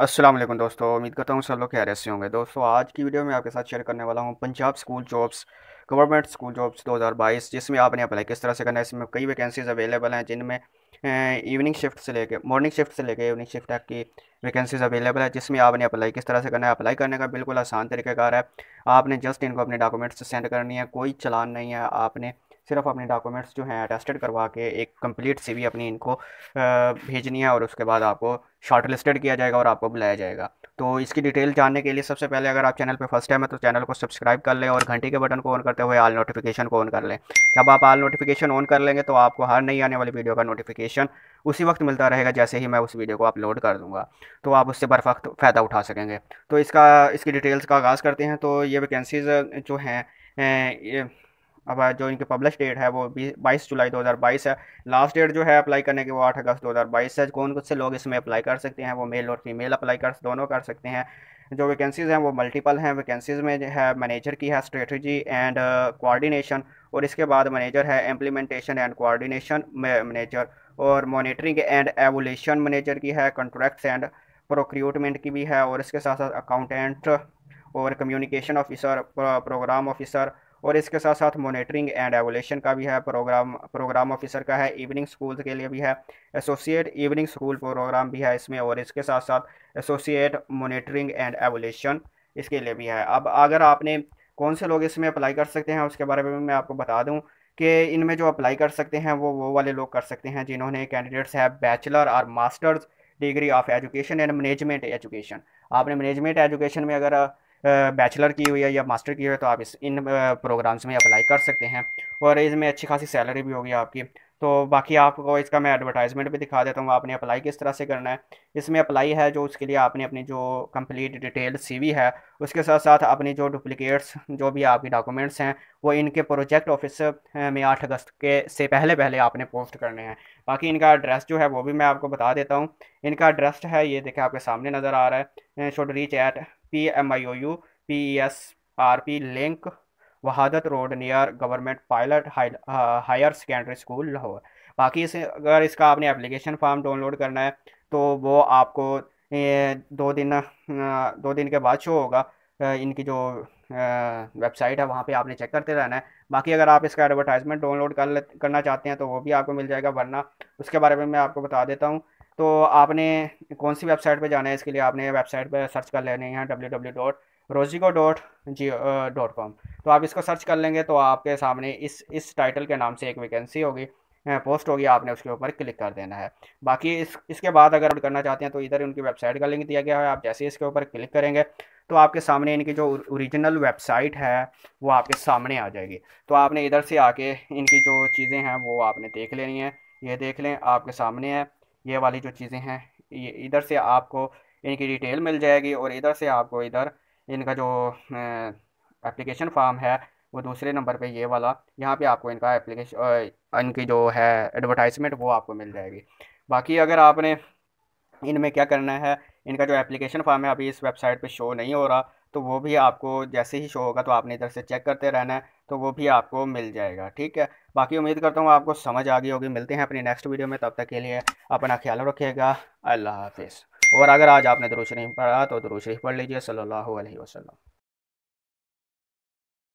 अस्सलाम वालेकुम दोस्तों उम्मीद करता हूँ सब लोग खैरियत से होंगे दोस्तों आज की वीडियो में आपके साथ शेयर करने वाला हूँ Punjab school jobs government school jobs 2022 जिसमें आपने अप्लाई किस तरह से करना है इसमें कई वैकेंसीज अवेलेबल हैं जिनमें इवनिंग शिफ्ट से लेके मॉर्निंग शिफ्ट से लेके इवनिंग शिफ्ट तक की वैकेंसीज अवेलेबल है जिसमें आपने अप्लाई किस तरह से करना है अप्लाई करने का बिल्कुल आसान तरीक़ाकार है आपने जस्ट इनको अपने डॉक्यूमेंट्स सेंड करनी है कोई चलान नहीं है आपने सिर्फ अपने डॉक्यूमेंट्स जो हैं अटेस्टेड करवा के एक कंप्लीट सीवी अपनी इनको भेजनी है और उसके बाद आपको शॉर्ट लिस्टेड किया जाएगा और आपको बुलाया जाएगा तो इसकी डिटेल जानने के लिए सबसे पहले अगर आप चैनल पर फर्स्ट टाइम है तो चैनल को सब्सक्राइब कर लें और घंटी के बटन को ऑन करते हुए आल नोटिफिकेशन को ऑन कर लें जब आप आल नोटिफिकेशन ऑन कर लेंगे तो आपको हर नई आने वाली वीडियो का नोटिफिकेशन उसी वक्त मिलता रहेगा जैसे ही मैं उस वीडियो को अपलोड कर दूँगा तो आप उससे बर वक्त फ़ायदा उठा सकेंगे तो इसका इसकी डिटेल्स का आगाज़ करते हैं तो ये वैकेंसीज़ जो हैं अब जो इनकी पब्लिश डेट है वो बाईस जुलाई 2022 है लास्ट डेट जो है अप्लाई करने के वो आठ अगस्त 2022 है कौन कौन से लोग इसमें अप्लाई कर सकते हैं वो मेल और फीमेल अप्लाई कर दोनों कर सकते हैं जो वैकेंसीज़ हैं वो मल्टीपल हैं वैकेंसीज़ में है मैनेजर की है स्ट्रेटजी एंड कोऑर्डिनेशन और इसके बाद मैनेजर है इम्प्लीमेंटेशन एंड कोऑर्डिनेशन मैनेजर और मॉनिटरिंग एंड एवोलेशन मैनेजर की है कॉन्ट्रैक्ट्स एंड प्रोक्रूटमेंट की भी है और इसके साथ साथ अकाउंटेंट और कम्युनिकेशन ऑफिसर प्रोग्राम ऑफिसर और इसके साथ साथ मॉनिटरिंग एंड एवोलेशन का भी है प्रोग्राम प्रोग्राम ऑफिसर का है इवनिंग स्कूल के लिए भी है एसोसिएट इवनिंग स्कूल प्रोग्राम भी है इसमें और इसके साथ साथ एसोसिएट मोनिटरिंग एंड एवोलेशन इसके लिए भी है अब अगर आपने कौन से लोग इसमें अप्लाई कर सकते हैं उसके बारे में मैं आपको बता दूँ कि इनमें जो अप्लाई कर सकते हैं वो वो वाले लोग कर सकते हैं जिन्होंने कैंडिडेट्स है बैचलर और masters degree of education and management education आपने मैनेजमेंट एजुकेशन में अगर बैचलर की हुई है या मास्टर की हुई है तो आप इस इन प्रोग्राम्स में अप्लाई कर सकते हैं और इसमें अच्छी खासी सैलरी भी होगी आपकी तो बाकी आपको इसका मैं एडवर्टाइजमेंट भी दिखा देता हूँ आपने अप्लाई किस तरह से करना है इसमें अप्लाई है जो उसके लिए आपने अपनी जो कंप्लीट डिटेल सीवी है उसके साथ साथ अपनी जो डुप्लिकेट्स जो भी आपकी डॉक्यूमेंट्स हैं वो इनके प्रोजेक्ट ऑफिस में आठ अगस्त के से पहले पहले आपने पोस्ट करने हैं बाकी इनका एड्रेस जो है वो भी मैं आपको बता देता हूँ इनका एड्रेस है ये देखें आपके सामने नज़र आ रहा है should reach at P M I O U P S R P link Wahdat road near government pilot higher secondary school Lahore बाकी इसे अगर इसका आपने एप्लीकेशन फॉर्म डाउनलोड करना है तो वो आपको दो दिन दो दिन के बाद शो होगा इनकी जो वेबसाइट है वहाँ पे आपने चेक करते रहना है बाकी अगर आप इसका एडवर्टाइजमेंट डाउनलोड कर करना चाहते हैं तो वो भी आपको मिल जाएगा वरना उसके बारे में मैं आपको बता देता हूँ तो आपने कौन सी वेबसाइट पे जाना है इसके लिए आपने वेबसाइट पे सर्च कर लेनी है डब्ल्यू डब्ल्यू डॉट रोजिको डॉट जी डॉट कॉम तो आप इसको सर्च कर लेंगे तो आपके सामने इस इस टाइटल के नाम से एक वैकेंसी होगी पोस्ट होगी आपने उसके ऊपर क्लिक कर देना है बाकी इस इसके बाद अगर करना चाहते हैं तो इधर उनकी वेबसाइट का लिंक दिया गया है आप जैसे इसके ऊपर क्लिक करेंगे तो आपके सामने इनकी जो ओरिजिनल वेबसाइट है वो आपके सामने आ जाएगी तो आपने इधर से आके इनकी जो चीज़ें हैं वो आपने देख लेनी है ये देख लें आपके सामने है ये वाली जो चीज़ें हैं ये इधर से आपको इनकी डिटेल मिल जाएगी और इधर से आपको इधर इनका जो एप्लीकेशन फॉर्म है वो दूसरे नंबर पे ये वाला यहाँ पे आपको इनका एप्लीकेशन इनकी जो है एडवर्टाइजमेंट वो आपको मिल जाएगी बाकी अगर आपने इनमें क्या करना है इनका जो एप्लीकेशन फॉर्म है अभी इस वेबसाइट पे शो नहीं हो रहा तो वो भी आपको जैसे ही शो होगा तो आपने इधर से चेक करते रहना है तो वो भी आपको मिल जाएगा ठीक है बाकी उम्मीद करता हूँ आपको समझ आ गई होगी मिलते हैं अपनी नेक्स्ट वीडियो में तब तक के लिए अपना ख्याल रखिएगा अल्लाह हाफिज़ और अगर आज आपने दुरुशरीफ पढ़ा तो दुरुशरीफ पढ़ लीजिए सल्लल्लाहु अलैहि वसल्लम